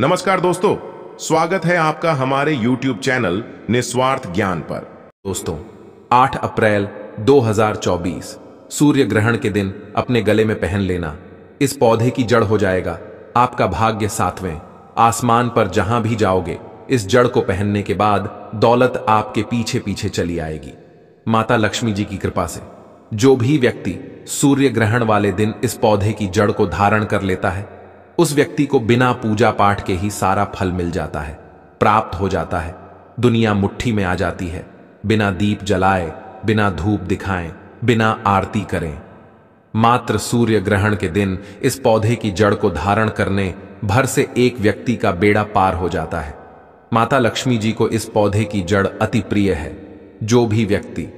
नमस्कार दोस्तों स्वागत है आपका हमारे YouTube चैनल निस्वार्थ ज्ञान पर दोस्तों 8 अप्रैल 2024 सूर्य ग्रहण के दिन अपने गले में पहन लेना इस पौधे की जड़ हो जाएगा आपका भाग्य सातवें आसमान पर जहां भी जाओगे इस जड़ को पहनने के बाद दौलत आपके पीछे पीछे चली आएगी माता लक्ष्मी जी की कृपा से जो भी व्यक्ति सूर्य ग्रहण वाले दिन इस पौधे की जड़ को धारण कर लेता है उस व्यक्ति को बिना पूजा पाठ के ही सारा फल मिल जाता है प्राप्त हो जाता है दुनिया मुट्ठी में आ जाती है बिना दीप जलाए बिना धूप दिखाएं बिना आरती करें मात्र सूर्य ग्रहण के दिन इस पौधे की जड़ को धारण करने भर से एक व्यक्ति का बेड़ा पार हो जाता है माता लक्ष्मी जी को इस पौधे की जड़ अति प्रिय है जो भी व्यक्ति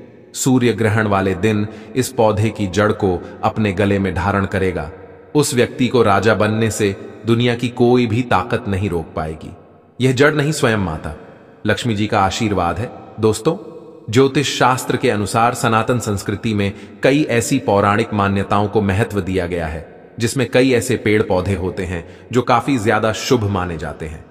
सूर्य ग्रहण वाले दिन इस पौधे की जड़ को अपने गले में धारण करेगा उस व्यक्ति को राजा बनने से दुनिया की कोई भी ताकत नहीं रोक पाएगी यह जड़ नहीं स्वयं माता लक्ष्मी जी का आशीर्वाद है दोस्तों ज्योतिष शास्त्र के अनुसार सनातन संस्कृति में कई ऐसी पौराणिक मान्यताओं को महत्व दिया गया है जिसमें कई ऐसे पेड़ पौधे होते हैं जो काफी ज्यादा शुभ माने जाते हैं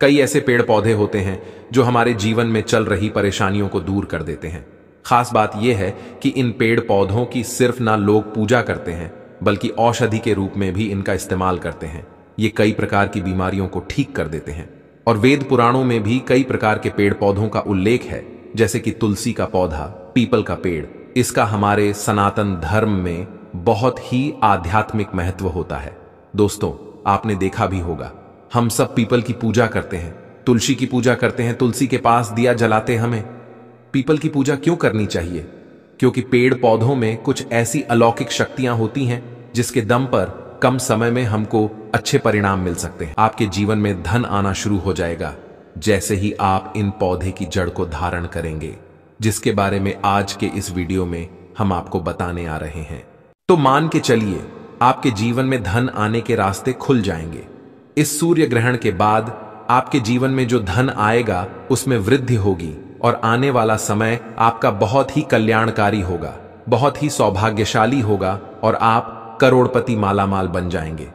कई ऐसे पेड़ पौधे होते हैं जो हमारे जीवन में चल रही परेशानियों को दूर कर देते हैं खास बात यह है कि इन पेड़ पौधों की सिर्फ ना लोग पूजा करते हैं बल्कि औषधि के रूप में भी इनका इस्तेमाल करते हैं ये कई प्रकार की बीमारियों को ठीक कर देते हैं और वेद पुराणों में भी कई प्रकार के पेड़ पौधों का उल्लेख है जैसे कि तुलसी का पौधा पीपल का पेड़ इसका हमारे सनातन धर्म में बहुत ही आध्यात्मिक महत्व होता है दोस्तों आपने देखा भी होगा हम सब पीपल की पूजा करते हैं तुलसी की पूजा करते हैं तुलसी के पास दिया जलाते हमें पीपल की पूजा क्यों करनी चाहिए क्योंकि पेड़ पौधों में कुछ ऐसी अलौकिक शक्तियां होती हैं जिसके दम पर कम समय में हमको अच्छे परिणाम मिल सकते हैं आपके जीवन में धन आना शुरू हो जाएगा जैसे ही आप इन पौधे की जड़ को धारण करेंगे जिसके बारे में आज के इस वीडियो में हम आपको बताने आ रहे हैं तो मान के चलिए आपके जीवन में धन आने के रास्ते खुल जाएंगे इस सूर्य ग्रहण के बाद आपके जीवन में जो धन आएगा उसमें वृद्धि होगी और आने वाला समय आपका बहुत ही कल्याणकारी होगा बहुत ही सौभाग्यशाली होगा और आप करोड़पति मालामाल बन जाएंगे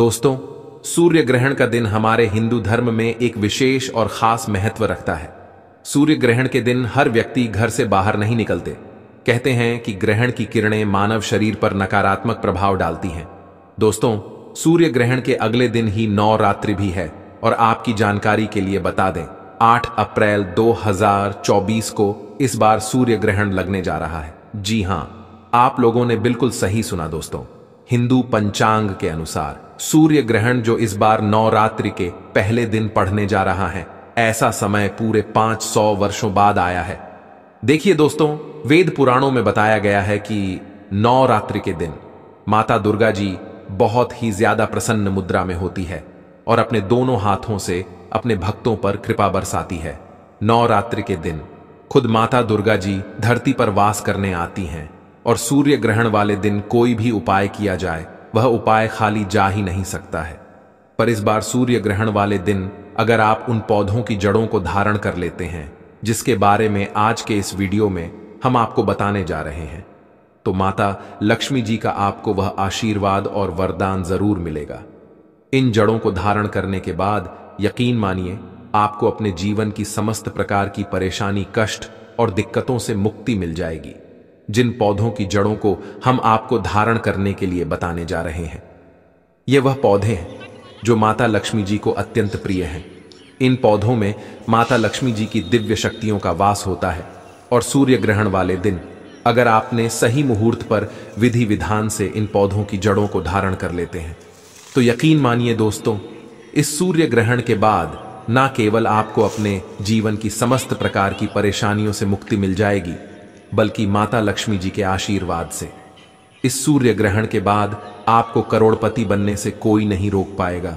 दोस्तों सूर्य ग्रहण का दिन हमारे हिंदू धर्म में एक विशेष और खास महत्व रखता है सूर्य ग्रहण के दिन हर व्यक्ति घर से बाहर नहीं निकलते कहते हैं कि ग्रहण की किरणें मानव शरीर पर नकारात्मक प्रभाव डालती हैं दोस्तों सूर्य ग्रहण के अगले दिन ही नौ रात्रि भी है और आपकी जानकारी के लिए बता दें 8 अप्रैल 2024 को इस बार सूर्य ग्रहण लगने जा रहा है जी हां आप लोगों ने बिल्कुल सही सुना दोस्तों हिंदू पंचांग के अनुसार सूर्य ग्रहण जो इस बार नवरात्रि के पहले दिन पढ़ने जा रहा है ऐसा समय पूरे 500 वर्षों बाद आया है देखिए दोस्तों वेद पुराणों में बताया गया है कि नवरात्रि के दिन माता दुर्गा जी बहुत ही ज्यादा प्रसन्न मुद्रा में होती है और अपने दोनों हाथों से अपने भक्तों पर कृपा बरसाती है नवरात्रि के दिन खुद माता दुर्गा जी धरती पर वास करने आती हैं और सूर्य ग्रहण वाले दिन कोई भी उपाय किया जाए वह उपाय खाली जा ही नहीं सकता है पर इस बार सूर्य ग्रहण वाले दिन अगर आप उन पौधों की जड़ों को धारण कर लेते हैं जिसके बारे में आज के इस वीडियो में हम आपको बताने जा रहे हैं तो माता लक्ष्मी जी का आपको वह आशीर्वाद और वरदान जरूर मिलेगा इन जड़ों को धारण करने के बाद यकीन मानिए आपको अपने जीवन की समस्त प्रकार की परेशानी कष्ट और दिक्कतों से मुक्ति मिल जाएगी जिन पौधों की जड़ों को हम आपको धारण करने के लिए बताने जा रहे हैं ये वह पौधे हैं जो माता लक्ष्मी जी को अत्यंत प्रिय हैं इन पौधों में माता लक्ष्मी जी की दिव्य शक्तियों का वास होता है और सूर्य ग्रहण वाले दिन अगर आपने सही मुहूर्त पर विधि विधान से इन पौधों की जड़ों को धारण कर लेते हैं तो यकीन मानिए दोस्तों इस सूर्य ग्रहण के बाद ना केवल आपको अपने जीवन की समस्त प्रकार की परेशानियों से मुक्ति मिल जाएगी बल्कि माता लक्ष्मी जी के आशीर्वाद से इस सूर्य ग्रहण के बाद आपको करोड़पति बनने से कोई नहीं रोक पाएगा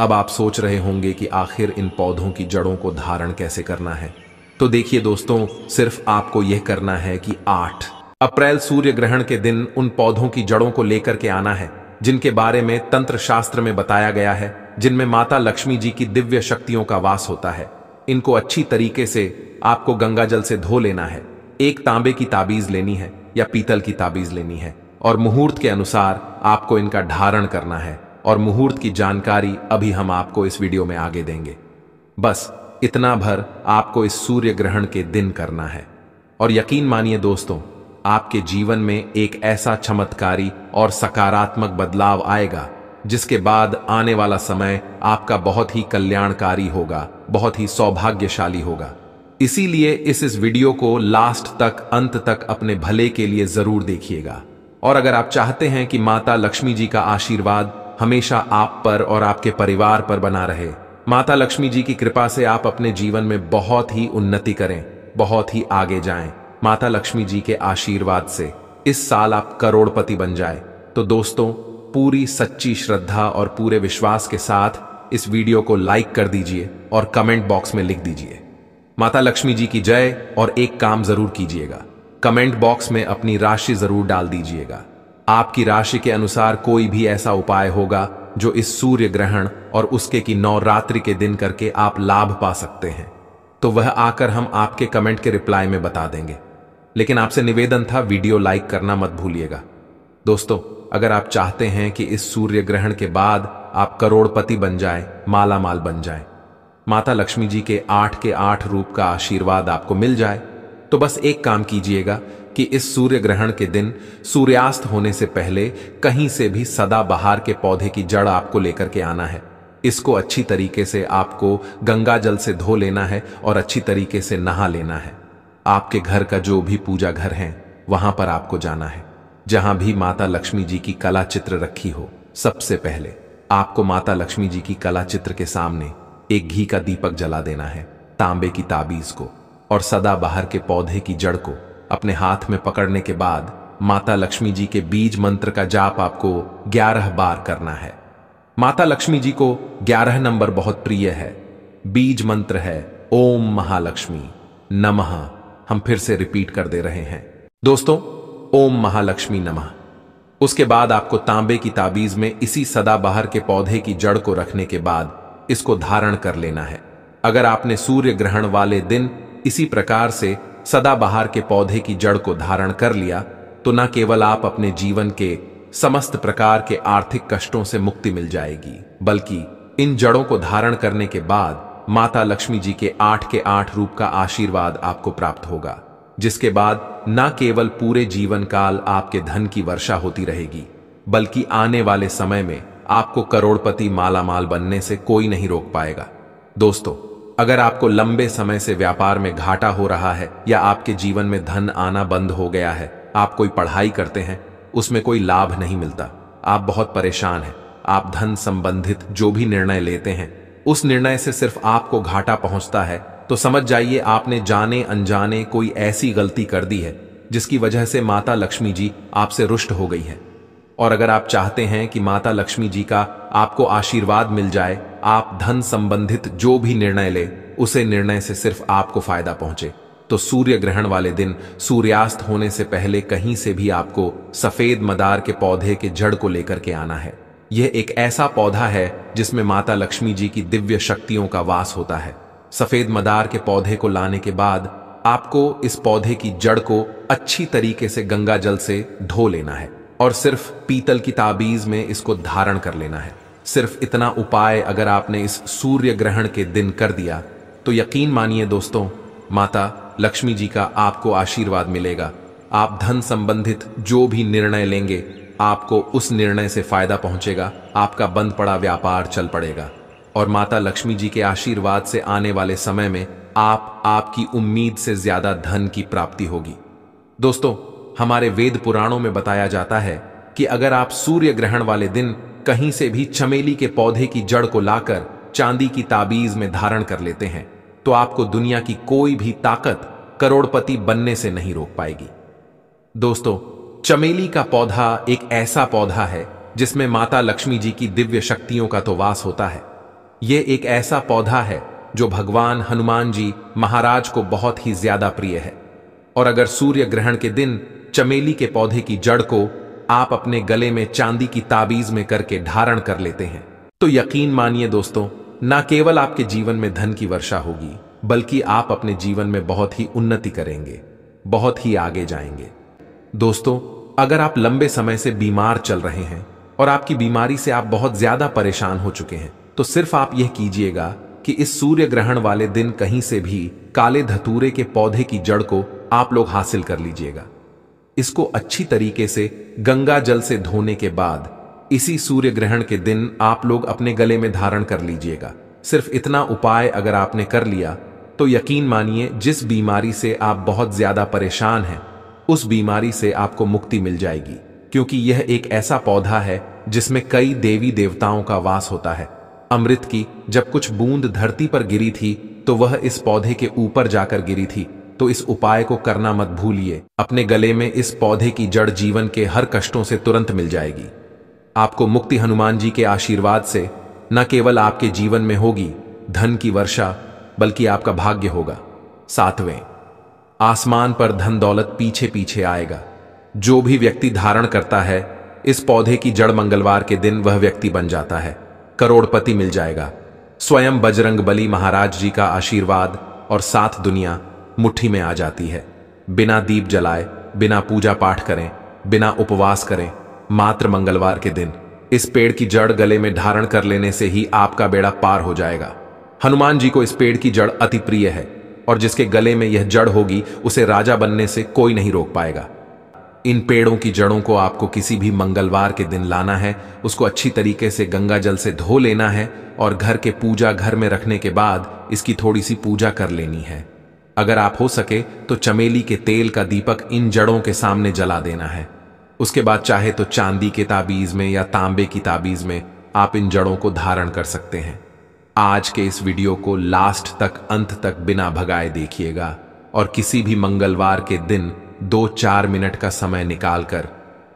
अब आप सोच रहे होंगे कि आखिर इन पौधों की जड़ों को धारण कैसे करना है तो देखिए दोस्तों सिर्फ आपको यह करना है कि आठ अप्रैल सूर्य ग्रहण के दिन उन पौधों की जड़ों को लेकर के आना है जिनके बारे में तंत्र शास्त्र में बताया गया है जिनमें माता लक्ष्मी जी की दिव्य शक्तियों का वास होता है इनको अच्छी तरीके से आपको गंगा जल से धो लेना है एक तांबे की ताबीज लेनी है या पीतल की ताबीज लेनी है और मुहूर्त के अनुसार आपको इनका धारण करना है और मुहूर्त की जानकारी अभी हम आपको इस वीडियो में आगे देंगे बस इतना भर आपको इस सूर्य ग्रहण के दिन करना है और यकीन मानिए दोस्तों आपके जीवन में एक ऐसा चमत्कारी और सकारात्मक बदलाव आएगा जिसके बाद आने वाला समय आपका बहुत ही कल्याणकारी होगा बहुत ही सौभाग्यशाली होगा इसीलिए इस इस वीडियो को लास्ट तक अंत तक अपने भले के लिए जरूर देखिएगा और अगर आप चाहते हैं कि माता लक्ष्मी जी का आशीर्वाद हमेशा आप पर और आपके परिवार पर बना रहे माता लक्ष्मी जी की कृपा से आप अपने जीवन में बहुत ही उन्नति करें बहुत ही आगे जाएं माता लक्ष्मी जी के आशीर्वाद से इस साल आप करोड़पति बन जाए तो दोस्तों पूरी सच्ची श्रद्धा और पूरे विश्वास के साथ इस वीडियो को लाइक कर दीजिए और कमेंट बॉक्स में लिख दीजिए माता लक्ष्मी जी की जय और एक काम जरूर कीजिएगा कमेंट बॉक्स में अपनी राशि जरूर डाल दीजिएगा आपकी राशि के अनुसार कोई भी ऐसा उपाय होगा जो इस सूर्य ग्रहण और उसके की नवरात्रि के दिन करके आप लाभ पा सकते हैं तो वह आकर हम आपके कमेंट के रिप्लाई में बता देंगे लेकिन आपसे निवेदन था वीडियो लाइक करना मत भूलिएगा दोस्तों अगर आप चाहते हैं कि इस सूर्य ग्रहण के बाद आप करोड़पति बन जाए माला माल बन जाए माता लक्ष्मी जी के आठ के आठ रूप का आशीर्वाद आपको मिल जाए तो बस एक काम कीजिएगा कि इस सूर्य ग्रहण के दिन सूर्यास्त होने से पहले कहीं से भी सदाबहार के पौधे की जड़ आपको लेकर के आना है इसको अच्छी तरीके से आपको गंगा जल से धो लेना है और अच्छी तरीके से नहा लेना है आपके घर का जो भी पूजा घर है वहां पर आपको जाना है जहां भी माता लक्ष्मी जी की कला चित्र रखी हो सबसे पहले आपको माता लक्ष्मी जी की कला चित्र के सामने एक घी का दीपक जला देना है तांबे की ताबीज को और सदा बाहर के पौधे की जड़ को अपने हाथ में पकड़ने के बाद माता लक्ष्मी जी के बीज मंत्र का जाप आपको ग्यारह बार करना है माता लक्ष्मी जी को ग्यारह नंबर बहुत प्रिय है बीज मंत्र है ओम महालक्ष्मी नमः हम फिर से रिपीट कर दे रहे हैं दोस्तों ओम महालक्ष्मी नमः उसके बाद आपको तांबे की ताबीज में इसी सदाबहार के पौधे की जड़ को रखने के बाद इसको धारण कर लेना है अगर आपने सूर्य ग्रहण वाले दिन इसी प्रकार से सदाबहार के पौधे की जड़ को धारण कर लिया तो न केवल आप अपने जीवन के समस्त प्रकार के आर्थिक कष्टों से मुक्ति मिल जाएगी बल्कि इन जड़ों को धारण करने के बाद माता लक्ष्मी जी के आठ के आठ रूप का आशीर्वाद आपको प्राप्त होगा जिसके बाद न केवल पूरे जीवन काल आपके धन की वर्षा होती रहेगी बल्कि आने वाले समय में आपको करोड़पति मालामाल बनने से कोई नहीं रोक पाएगा दोस्तों अगर आपको लंबे समय से व्यापार में घाटा हो रहा है या आपके जीवन में धन आना बंद हो गया है आप कोई पढ़ाई करते हैं उसमें कोई लाभ नहीं मिलता आप बहुत परेशान हैं आप धन संबंधित जो भी निर्णय लेते हैं उस निर्णय से सिर्फ आपको घाटा पहुंचता है तो समझ जाइए आपने जाने अनजाने कोई ऐसी गलती कर दी है जिसकी वजह से माता लक्ष्मी जी आपसे रुष्ट हो गई हैं और अगर आप चाहते हैं कि माता लक्ष्मी जी का आपको आशीर्वाद मिल जाए आप धन संबंधित जो भी निर्णय ले उसे निर्णय से सिर्फ आपको फायदा पहुंचे तो सूर्य ग्रहण वाले दिन सूर्यास्त होने से पहले कहीं से भी आपको सफेद मदार के पौधे के जड़ को लेकर के आना है यह एक ऐसा पौधा है जिसमें माता लक्ष्मी जी की दिव्य शक्तियों का वास होता है सफेद मदार के पौधे को लाने के बाद आपको इस पौधे की जड़ को अच्छी तरीके से गंगा जल से धो लेना है और सिर्फ पीतल की ताबीज में इसको धारण कर लेना है सिर्फ इतना उपाय अगर आपने इस सूर्य ग्रहण के दिन कर दिया तो यकीन मानिए दोस्तों माता लक्ष्मी जी का आपको आशीर्वाद मिलेगा आप धन संबंधित जो भी निर्णय लेंगे आपको उस निर्णय से फायदा पहुंचेगा आपका बंद पड़ा व्यापार चल पड़ेगा और माता लक्ष्मी जी के आशीर्वाद से आने वाले समय में आप आपकी उम्मीद से ज्यादा धन की प्राप्ति होगी दोस्तों हमारे वेद पुराणों में बताया जाता है कि अगर आप सूर्य ग्रहण वाले दिन कहीं से भी चमेली के पौधे की जड़ को लाकर चांदी की ताबीज में धारण कर लेते हैं तो आपको दुनिया की कोई भी ताकत करोड़पति बनने से नहीं रोक पाएगी दोस्तों चमेली का पौधा एक ऐसा पौधा है जिसमें माता लक्ष्मी जी की दिव्य शक्तियों का तो वास होता है ये एक ऐसा पौधा है जो भगवान हनुमान जी महाराज को बहुत ही ज्यादा प्रिय है और अगर सूर्य ग्रहण के दिन चमेली के पौधे की जड़ को आप अपने गले में चांदी की ताबीज में करके धारण कर लेते हैं तो यकीन मानिए दोस्तों न केवल आपके जीवन में धन की वर्षा होगी बल्कि आप अपने जीवन में बहुत ही उन्नति करेंगे बहुत ही आगे जाएंगे दोस्तों अगर आप लंबे समय से बीमार चल रहे हैं और आपकी बीमारी से आप बहुत ज्यादा परेशान हो चुके हैं तो सिर्फ आप यह कीजिएगा कि इस सूर्य ग्रहण वाले दिन कहीं से भी काले धतूरे के पौधे की जड़ को आप लोग हासिल कर लीजिएगा इसको अच्छी तरीके से गंगा जल से धोने के बाद इसी सूर्य ग्रहण के दिन आप लोग अपने गले में धारण कर लीजिएगा सिर्फ इतना उपाय अगर आपने कर लिया तो यकीन मानिए जिस बीमारी से आप बहुत ज्यादा परेशान हैं उस बीमारी से आपको मुक्ति मिल जाएगी क्योंकि यह एक ऐसा पौधा है जिसमें कई देवी देवताओं का वास होता है अमृत की जब कुछ बूंद धरती पर गिरी थी तो वह इस पौधे के ऊपर जाकर गिरी थी तो इस उपाय को करना मत भूलिए अपने गले में इस पौधे की जड़ जीवन के हर कष्टों से तुरंत मिल जाएगी आपको मुक्ति हनुमान जी के आशीर्वाद से न केवल आपके जीवन में होगी धन की वर्षा बल्कि आपका भाग्य होगा सातवें आसमान पर धन दौलत पीछे पीछे आएगा जो भी व्यक्ति धारण करता है इस पौधे की जड़ मंगलवार के दिन वह व्यक्ति बन जाता है करोड़पति मिल जाएगा स्वयं बजरंग बली महाराज जी का आशीर्वाद और साथ दुनिया मुट्ठी में आ जाती है बिना दीप जलाए बिना पूजा पाठ करें बिना उपवास करें मात्र मंगलवार के दिन इस पेड़ की जड़ गले में धारण कर लेने से ही आपका बेड़ा पार हो जाएगा हनुमान जी को इस पेड़ की जड़ अति प्रिय है और जिसके गले में यह जड़ होगी उसे राजा बनने से कोई नहीं रोक पाएगा इन पेड़ों की जड़ों को आपको किसी भी मंगलवार के दिन लाना है उसको अच्छी तरीके से गंगा जल से धो लेना है और घर के पूजा घर में रखने के बाद इसकी थोड़ी सी पूजा कर लेनी है अगर आप हो सके तो चमेली के तेल का दीपक इन जड़ों के सामने जला देना है उसके बाद चाहे तो चांदी के ताबीज में या तांबे की ताबीज में आप इन जड़ों को धारण कर सकते हैं आज के इस वीडियो को लास्ट तक अंत तक बिना भगाए देखिएगा और किसी भी मंगलवार के दिन दो चार मिनट का समय निकालकर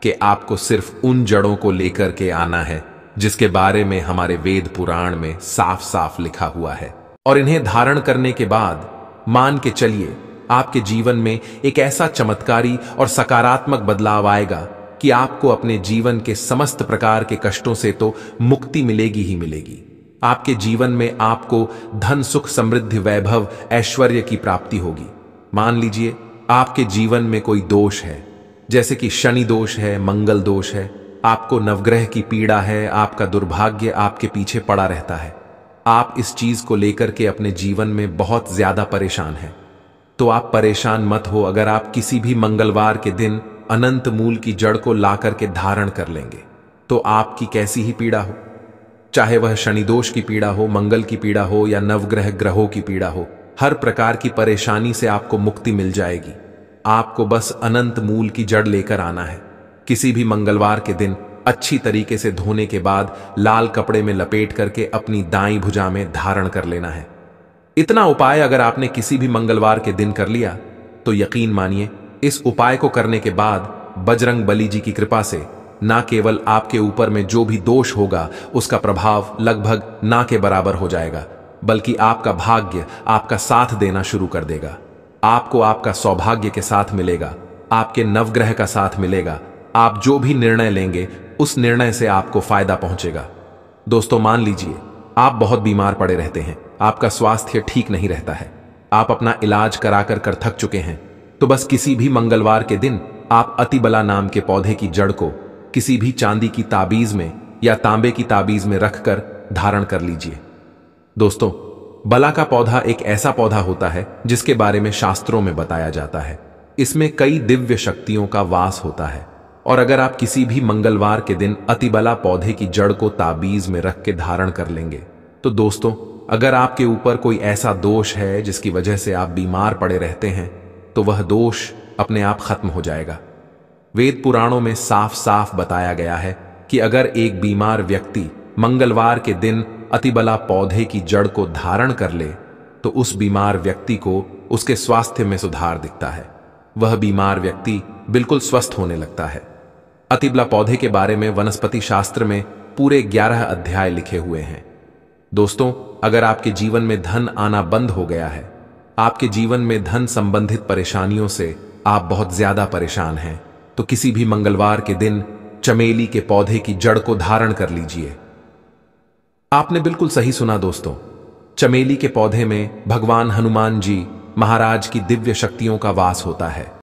कि आपको सिर्फ उन जड़ों को लेकर के आना है जिसके बारे में हमारे वेद पुराण में साफ साफ लिखा हुआ है और इन्हें धारण करने के बाद मान के चलिए आपके जीवन में एक ऐसा चमत्कारी और सकारात्मक बदलाव आएगा कि आपको अपने जीवन के समस्त प्रकार के कष्टों से तो मुक्ति मिलेगी ही मिलेगी आपके जीवन में आपको धन सुख समृद्धि वैभव ऐश्वर्य की प्राप्ति होगी मान लीजिए आपके जीवन में कोई दोष है जैसे कि शनि दोष है मंगल दोष है आपको नवग्रह की पीड़ा है आपका दुर्भाग्य आपके पीछे पड़ा रहता है आप इस चीज को लेकर के अपने जीवन में बहुत ज्यादा परेशान हैं तो आप परेशान मत हो अगर आप किसी भी मंगलवार के दिन अनंत मूल की जड़ को ला करके धारण कर लेंगे तो आपकी कैसी ही पीड़ा हो चाहे वह शनिदोष की पीड़ा हो मंगल की पीड़ा हो या नवग्रह ग्रहों की पीड़ा हो हर प्रकार की परेशानी से आपको मुक्ति मिल जाएगी आपको बस अनंत मूल की जड़ लेकर आना है किसी भी मंगलवार के दिन अच्छी तरीके से धोने के बाद लाल कपड़े में लपेट करके अपनी दाई भुजा में धारण कर लेना है इतना उपाय अगर आपने किसी भी मंगलवार के दिन कर लिया तो यकीन मानिए इस उपाय को करने के बाद बजरंग बली जी की कृपा से ना केवल आपके ऊपर में जो भी दोष होगा उसका प्रभाव लगभग ना के बराबर हो जाएगा बल्कि आपका भाग्य आपका साथ देना शुरू कर देगा आपको आपका सौभाग्य के साथ मिलेगा आपके नवग्रह का साथ मिलेगा आप जो भी निर्णय लेंगे उस निर्णय से आपको फायदा पहुंचेगा दोस्तों मान लीजिए आप बहुत बीमार पड़े रहते हैं आपका स्वास्थ्य ठीक नहीं रहता है आप अपना इलाज कराकर कर थक चुके हैं तो बस किसी भी मंगलवार के दिन आप अतिबला नाम के पौधे की जड़ को किसी भी चांदी की ताबीज में या तांबे की ताबीज में रखकर धारण कर लीजिए दोस्तों बला का पौधा एक ऐसा पौधा होता है जिसके बारे में शास्त्रों में बताया जाता है इसमें कई दिव्य शक्तियों का वास होता है और अगर आप किसी भी मंगलवार के दिन अतिबला पौधे की जड़ को ताबीज में रख के धारण कर लेंगे तो दोस्तों अगर आपके ऊपर कोई ऐसा दोष है जिसकी वजह से आप बीमार पड़े रहते हैं तो वह दोष अपने आप खत्म हो जाएगा वेद पुराणों में साफ साफ बताया गया है कि अगर एक बीमार व्यक्ति मंगलवार के दिन अतिबला पौधे की जड़ को धारण कर ले तो उस बीमार व्यक्ति को उसके स्वास्थ्य में सुधार दिखता है वह बीमार व्यक्ति बिल्कुल स्वस्थ होने लगता है अतिबला पौधे के बारे में वनस्पति शास्त्र में पूरे ग्यारह अध्याय लिखे हुए हैं दोस्तों अगर आपके जीवन में धन आना बंद हो गया है आपके जीवन में धन संबंधित परेशानियों से आप बहुत ज्यादा परेशान हैं तो किसी भी मंगलवार के दिन चमेली के पौधे की जड़ को धारण कर लीजिए आपने बिल्कुल सही सुना दोस्तों चमेली के पौधे में भगवान हनुमान जी महाराज की दिव्य शक्तियों का वास होता है